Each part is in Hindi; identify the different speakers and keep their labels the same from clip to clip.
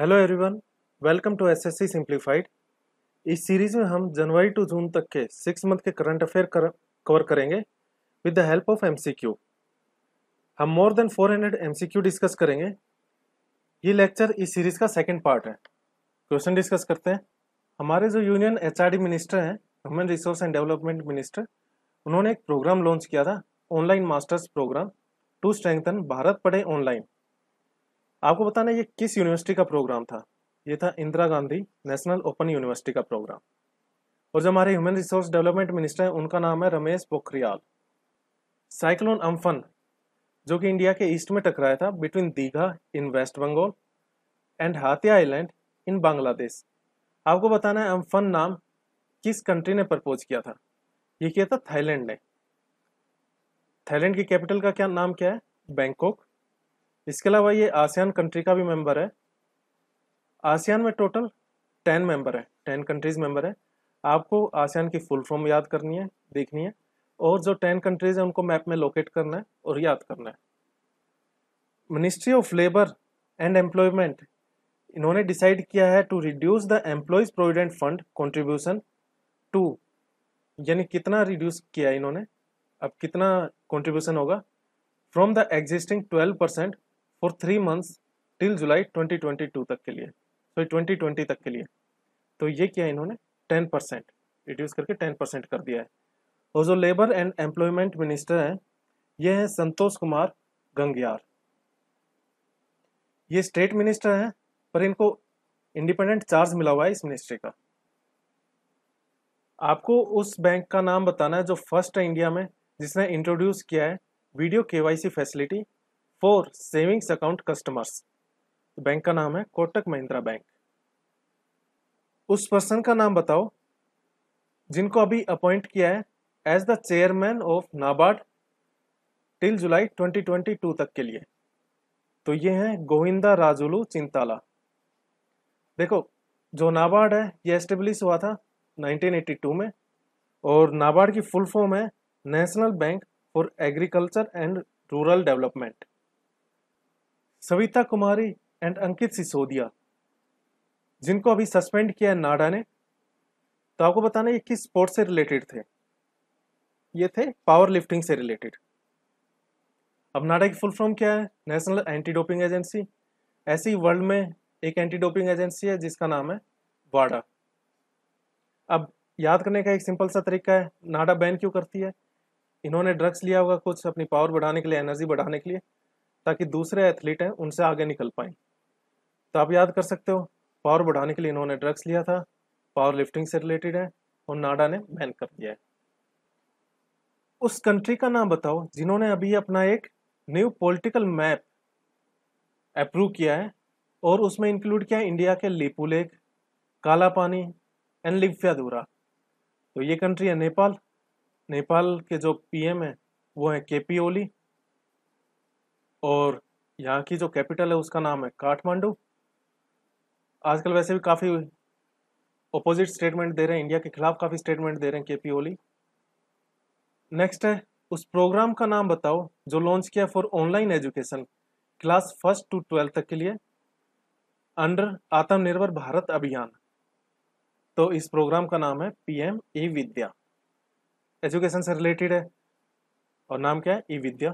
Speaker 1: Hello everyone welcome to SSC simplified इस सीरीज में हम जनवरी टू जून तक के सिक्स मंथ के करंट अफेयर कर, कवर करेंगे with the help of MCQ हम मोर देन 400 एमसीक्यू डिस्कस करेंगे ये लेक्चर इस सीरीज का सेकंड पार्ट है क्वेश्चन डिस्कस करते हैं हमारे जो यूनियन एच मिनिस्टर हैं human resource and development minister उन्होंने एक प्रोग्राम लॉन्च किया था online masters programme to strengthen Bharat Padhe online आपको बताना ये किस यूनिवर्सिटी का प्रोग्राम था ये था Indira Gandhi National Open University का प्रोग्राम और जो हमारे ह्यूमन रिसोर्स डेवलपमेंट मिनिस्टर हैं उनका नाम है रमेश पोखरियाल साइक्लोन अम्फन जो कि इंडिया के ईस्ट में टकराया था between Digha in West Bengal and Hatiya island in Bangladesh आपको बताना है अम्फन नाम किस कंट्री ने प्रपोज किया था ये किया था थाईलैंड ने थाईलैंड की कैपिटल का क्या नाम क्या है बैंकॉक इसके अलावा ये आसियान कंट्री का भी मेंबर है आसियान में टोटल टेन मेंबर है टेन कंट्रीज मेंबर है आपको आसियान की फुल फॉर्म याद करनी है देखनी है और जो टेन कंट्रीज है उनको मैप में लोकेट करना है और याद करना है ministry of labour and employment इन्होंने डिसाइड किया है to reduce the employees provident fund contribution to यानी कितना रिड्यूस किया इन्होंने अब कितना कंट्रीब्यूशन होगा from the existing twelve percent for three months till July 2022 तक के लिए सॉरी so, 2020 तक के लिए तो ये किया इन्होंने 10 परसेंट रिड्यूस करके 10 परसेंट कर दिया है और जो लेबर एंड एम्प्लॉयमेंट मिनिस्टर हैं ये हैं संतोष कुमार गंगयार ये स्टेट मिनिस्टर हैं पर इनको इंडिपेंडेंट चार्ज मिला हुआ है इस मिनिस्ट्री का आपको उस बैंक का नाम बताना है जो फर्स्ट है इंडिया में जिसने इंट्रोड्यूस किया है video KYC facility for savings account customers bank का नाम है कोटक महिंद्रा बैंक उस पर्सन का नाम बताओ जिनको अभी अपॉइंट किया है as the chairman of NABARD till July 2022 तक के लिए तो ये हैं गोविंदा राजुलू चिंताला देखो जो नाबार्ड है ये एस्टेब्लिश हुआ था 1982 में और नाबार्ड की फुल फॉर्म है National Bank for Agriculture and Rural Development Savita Kumari and Ankit Sisodia जिनको अभी सस्पेंड किया है नाडा ने तो आपको बताना ये किस स्पोर्ट से रिलेटेड थे ये थे पावर लिफ्टिंग से रिलेटेड अब नाडा की फुल फॉर्म क्या है नेशनल एंटी डोपिंग एजेंसी ऐसी वर्ल्ड में एक एंटी डोपिंग एजेंसी है जिसका नाम है वाडा अब याद करने का एक सिंपल सा तरीका है नाडा बैन क्यों करती है इन्होंने ड्रग्स लिया होगा कुछ अपनी पावर बढ़ाने के लिए एनर्जी बढ़ाने के लिए ताकि दूसरे एथलीट हैं उनसे आगे निकल पाएँ तो आप याद कर सकते हो पावर बढ़ाने के लिए इन्होंने ड्रग्स लिया था पावर लिफ्टिंग से रिलेटेड है और नाडा ने बैन कर दिया है उस कंट्री का नाम बताओ जिन्होंने अभी अपना एक न्यू पॉलिटिकल मैप अप्रूव किया है और उसमें इंक्लूड किया है इंडिया के लिपू लेक काला पानी एंड लिफ्यादूरा तो ये कंट्री है नेपाल नेपाल के जो पीएम है वो है के पी ओली और यहाँ की जो कैपिटल है उसका नाम है काठमांडू आजकल वैसे भी काफ़ी अपोजिट स्टेटमेंट दे रहे हैं इंडिया के खिलाफ काफ़ी स्टेटमेंट दे रहे हैं के पी ओली नेक्स्ट है उस प्रोग्राम का नाम बताओ जो लॉन्च किया for online education class first to twelfth तक के लिए अंडर आत्मनिर्भर भारत अभियान तो इस प्रोग्राम का नाम है P M E Vidya education से रिलेटेड है और नाम क्या है ई e विद्या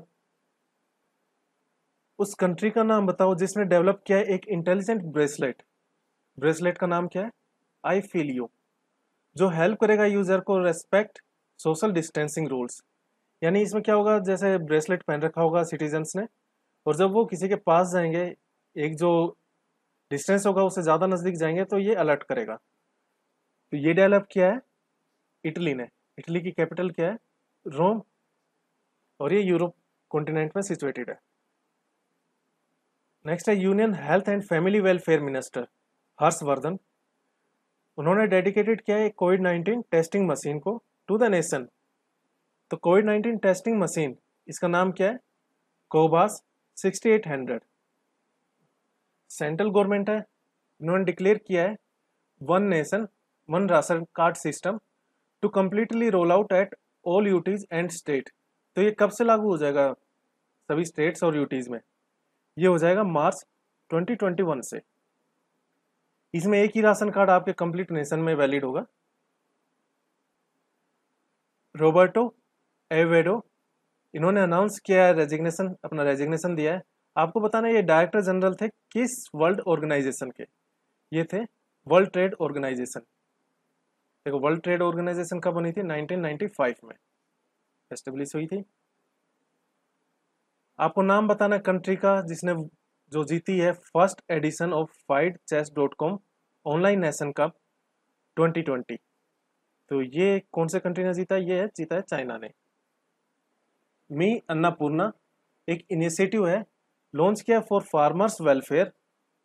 Speaker 1: उस कंट्री का नाम बताओ जिसने डेवलप किया है एक इंटेलिजेंट ब्रेसलेट ब्रेसलेट का नाम क्या है आई फील यू जो हेल्प करेगा यूजर को रेस्पेक्ट सोशल डिस्टेंसिंग रूल्स यानी इसमें क्या होगा जैसे ब्रेसलेट पहन रखा होगा सिटीजन्स ने और जब वो किसी के पास जाएंगे एक जो डिस्टेंस होगा उससे ज़्यादा नज़दीक जाएंगे तो ये अलर्ट करेगा तो ये डेवलप किया है इटली ने इटली की कैपिटल क्या है रोम और ये यूरोप कॉन्टिनेंट में सिचुएटेड है नेक्स्ट है union health and family welfare minister Harshvardhan उन्होंने डेडिकेटेड किया है कोविड नाइन्टीन टेस्टिंग मशीन को टू द नेशन तो कोविड नाइन्टीन टेस्टिंग मशीन इसका नाम क्या है Cobas sixty eight hundred central government है इन्होंने डिक्लेयर किया है one nation one ration card system to completely roll out at all UTs and state तो ये कब से लागू हो जाएगा सभी स्टेट्स और यूटीज में ये हो जाएगा मार्च 2021 से इसमें एक ही राशन कार्ड आपके कंप्लीट नेशन में वैलिड होगा रोबर्टो एवेडो इन्होंने अनाउंस किया है रेजिग्नेशन अपना रेजिग्नेशन दिया है आपको बताना ये डायरेक्टर जनरल थे किस वर्ल्ड ऑर्गेनाइजेशन के ये थे वर्ल्ड ट्रेड ऑर्गेनाइजेशन देखो वर्ल्ड ट्रेड ऑर्गेनाइजेशन कब बनी थी 1995 में एस्टेब्लिश हुई थी आपको नाम बताना कंट्री का जिसने जो जीती है first edition of FIDE chess dot com online nation cup 2020 तो ये कौन से कंट्री ने जीता ये है जीता है चाइना ने मी अन्नापूर्णा एक इनिशिएटिव है लॉन्च किया फॉर फार्मर्स वेलफेयर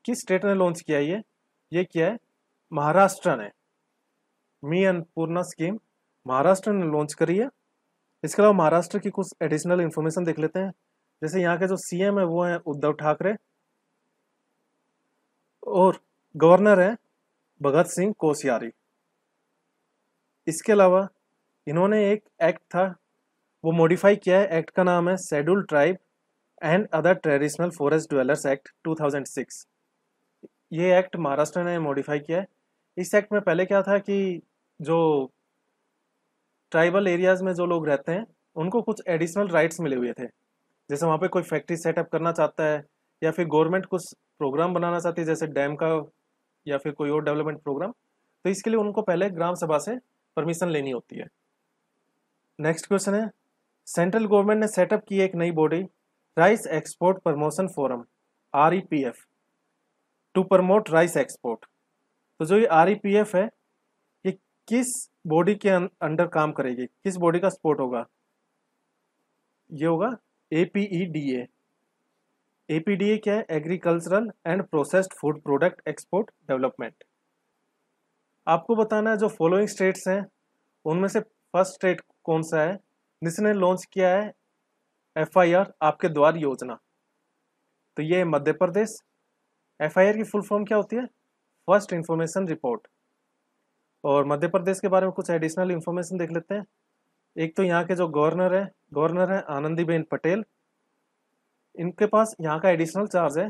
Speaker 1: किस स्टेट ने लॉन्च किया ये ये क्या है महाराष्ट्र ने मी अन्नपूर्णा स्कीम महाराष्ट्र ने लॉन्च करी है इसके अलावा महाराष्ट्र की कुछ एडिशनल इन्फॉर्मेशन देख लेते हैं जैसे यहाँ के जो सीएम है वो हैं उद्धव ठाकरे और गवर्नर है भगत सिंह कोश्यारी इसके अलावा इन्होंने एक एक्ट था वो मॉडिफाई किया है एक्ट का नाम है schedule tribe and other traditional forest dwellers act 2006 ये एक्ट महाराष्ट्र ने मॉडिफाई किया है इस एक्ट में पहले क्या था कि जो ट्राइबल एरियाज़ में जो लोग रहते हैं उनको कुछ एडिशनल राइट्स मिले हुए थे जैसे वहाँ पे कोई फैक्ट्री सेटअप करना चाहता है या फिर गवर्नमेंट कुछ प्रोग्राम बनाना चाहती है जैसे डैम का या फिर कोई और डेवलपमेंट प्रोग्राम तो इसके लिए उनको पहले ग्राम सभा से परमिशन लेनी होती है नेक्स्ट क्वेश्चन है सेंट्रल गवर्नमेंट ने सेटअप की एक नई body rice export promotion forum are to promote rice export तो जो ये आर e है ये किस बॉडी के अं-, अंडर काम करेगी किस बॉडी का सपोर्ट होगा ये होगा A P E D A A P D A क्या है agricultural and processed food product export development आपको बताना है जो फॉलोइंग स्टेट्स हैं उनमें से फर्स्ट स्टेट कौन सा है जिसने लॉन्च किया है एफ आई आर आपके द्वार योजना तो ये Madhya Pradesh F I R की फुल फॉर्म क्या होती है फर्स्ट इंफॉर्मेशन रिपोर्ट और मध्य प्रदेश के बारे में कुछ एडिशनल इन्फॉर्मेशन देख लेते हैं एक तो यहाँ के जो गवर्नर है गवर्नर है आनंदीबेन पटेल इनके पास यहाँ का एडिशनल चार्ज है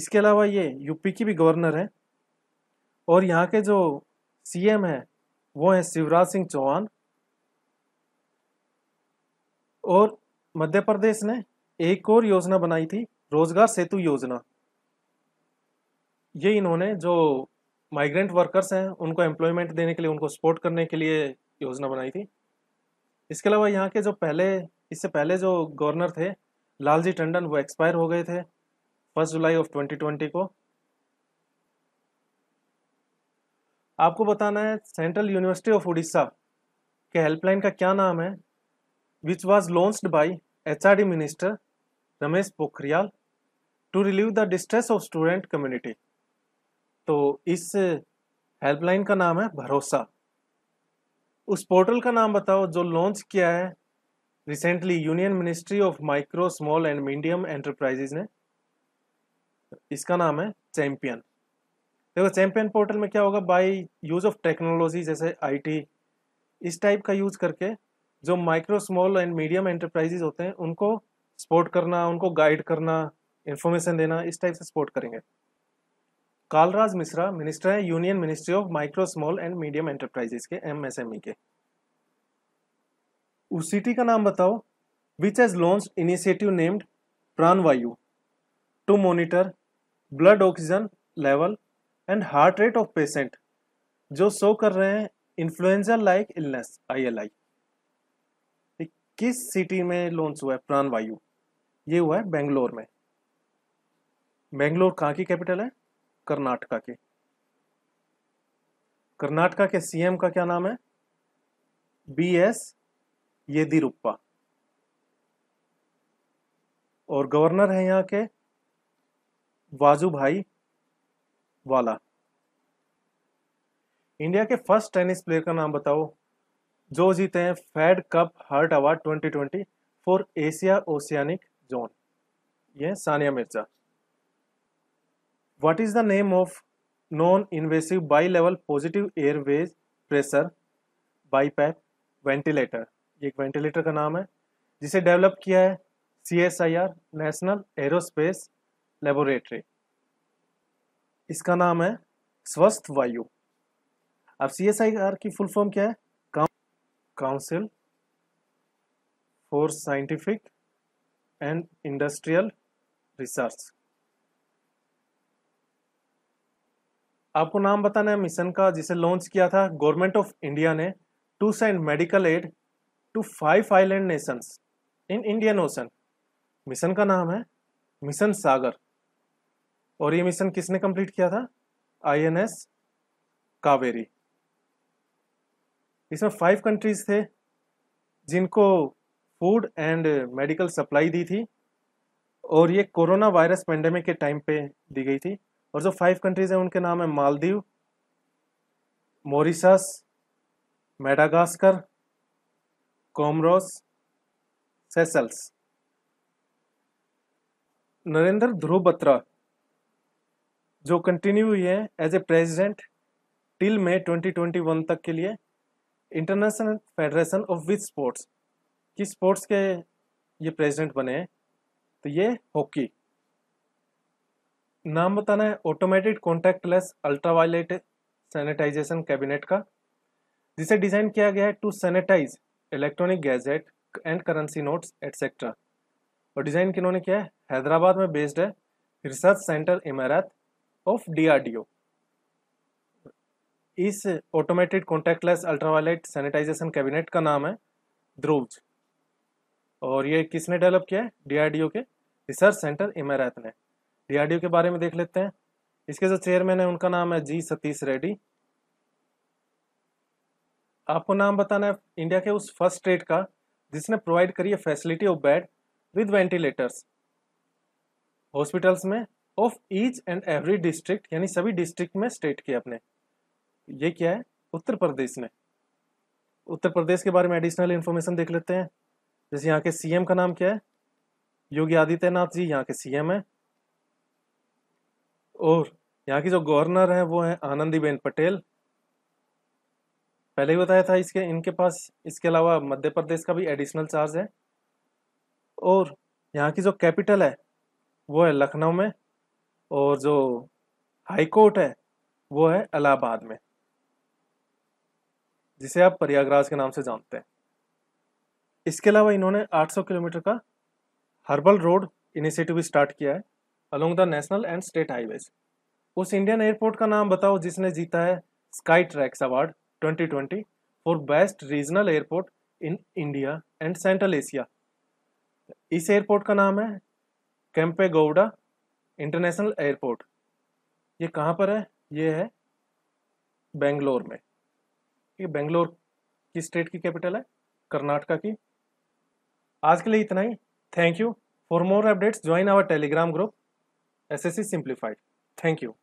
Speaker 1: इसके अलावा ये यूपी की भी गवर्नर है और यहाँ के जो सीएम है वो है शिवराज सिंह चौहान और मध्य प्रदेश ने एक और योजना बनाई थी रोजगार सेतु योजना ये इन्होंने जो माइग्रेंट वर्कर्स हैं उनको एम्प्लॉयमेंट देने के लिए उनको सपोर्ट करने के लिए योजना बनाई थी इसके अलावा यहाँ के जो पहले इससे पहले जो गवर्नर थे लालजी टंडन वो एक्सपायर हो गए थे फर्स्ट जुलाई ऑफ 2020 को आपको बताना है सेंट्रल यूनिवर्सिटी ऑफ उड़ीसा के हेल्पलाइन का क्या नाम है which was launched by H minister Ramesh Pokhriyal to relieve the distress of student community तो इस हेल्पलाइन का नाम है भरोसा उस पोर्टल का नाम बताओ जो लॉन्च किया है recently union ministry of micro small and medium enterprises ने इसका नाम है चैम्पियन देखो चैम्पियन पोर्टल में क्या होगा बाई यूज ऑफ टेक्नोलॉजी जैसे आईटी इस टाइप का यूज करके जो micro small and medium enterprises होते हैं उनको सपोर्ट करना उनको गाइड करना इन्फॉर्मेशन देना इस टाइप से सपोर्ट करेंगे कालराज मिश्रा मिनिस्टर है union ministry of micro small and medium enterprises के एमएसएमई के उस सिटी का नाम बताओ which has launch initiative named Pranvayu to monitor blood oxygen level and heart rate of patient जो शो कर रहे हैं इन्फ्लुएंजा लाइक इलनेस आईएलआई किस सिटी में लॉन्च हुआ है प्राणवायु ये हुआ है बेंगलोर में बेंगलोर कहाँ की कैपिटल है कर्नाटका के कर्नाटका के सीएम का क्या नाम है बी एस येदिरुप्पा और गवर्नर है यहाँ के वाजू भाई वाला इंडिया के फर्स्ट टेनिस प्लेयर का नाम बताओ जो जीते हैं Fed Cup heart award 2020 for Asia Oceanic zone ये Sania Mirza what is the name of non-invasive bilevel positive airways pressure BiPAP ventilator ये एक वेंटिलेटर का नाम है जिसे डेवलप किया है C S I R National Aerospace Laboratory इसका नाम है स्वस्थ वायु अब सी एस आई आर की फुल फॉर्म क्या है Council for Scientific and Industrial Research आपको नाम बताना है मिशन का जिसे लॉन्च किया था गवर्नमेंट ऑफ इंडिया ने to send medical aid to five island nations in Indian Ocean mission का नाम है मिशन सागर और ये मिशन किसने कंप्लीट किया था आईएनएस कावेरी इसमें फाइव कंट्रीज थे जिनको फूड एंड मेडिकल सप्लाई दी थी और ये कोरोना वायरस पेंडेमिक के टाइम पे दी गई थी और जो फाइव कंट्रीज हैं उनके नाम है Maldives Mauritius Madagascar Comoros Seychelles Narendra Dhruv Batra जो कंटिन्यू हुई है as a president till May 2021 तक के लिए International Federation of with sports किस स्पोर्ट्स के ये प्रेसिडेंट बने हैं तो ये हॉकी नाम बताना है automated less ultraviolet sanitization cabinet का जिसे डिजाइन किया गया है to sanitize electronic gadget and currency notes etcetera और डिज़ाइन किन्होंने किया है हैदराबाद में बेस्ड है research centre Imarat of DRDO इस automated less ultraviolet sanitization cabinet का नाम है ध्रुवज और ये किसने डेवलप किया है डीआरडीओ के रिसर्च सेंटर इमारत ने डीआरडीओ के बारे में देख लेते हैं इसके जो चेयरमैन है उनका नाम है जी सतीश रेड्डी आपको नाम बताना है इंडिया के उस फर्स्ट स्टेट का जिसने प्रोवाइड करी है facility of bed with ventilators hospitals में of each and every district यानी सभी डिस्ट्रिक्ट में स्टेट के अपने ये क्या है उत्तर प्रदेश में उत्तर प्रदेश के बारे में एडिशनल इन्फॉर्मेशन देख लेते हैं जैसे यहाँ के सीएम का नाम क्या है योगी आदित्यनाथ जी यहाँ के सीएम है और यहाँ की जो गवर्नर हैं वो हैं आनंदीबेन पटेल पहले ही बताया था इसके इनके पास इसके अलावा मध्य प्रदेश का भी एडिशनल चार्ज है और यहाँ की जो कैपिटल है वो है लखनऊ में और जो हाई कोर्ट है वो है इलाहाबाद में जिसे आप प्रयागराज के नाम से जानते हैं इसके अलावा इन्होंने 800 किलोमीटर का हर्बल रोड इनिशिएटिव स्टार्ट किया है along the national and state highways उस इंडियन एयरपोर्ट का नाम बताओ जिसने जीता है Skytrax award 2020 for best regional airport in India and Central Asia इस एयरपोर्ट का नाम है कैंपे गौडा इंटरनेशनल एयरपोर्ट ये कहाँ पर है ये है बेंगलोर में ये बेंगलोर की स्टेट की कैपिटल है कर्नाटका की आज के लिए इतना ही thank you for more updates join our Telegram group SSC simplified. Thank you.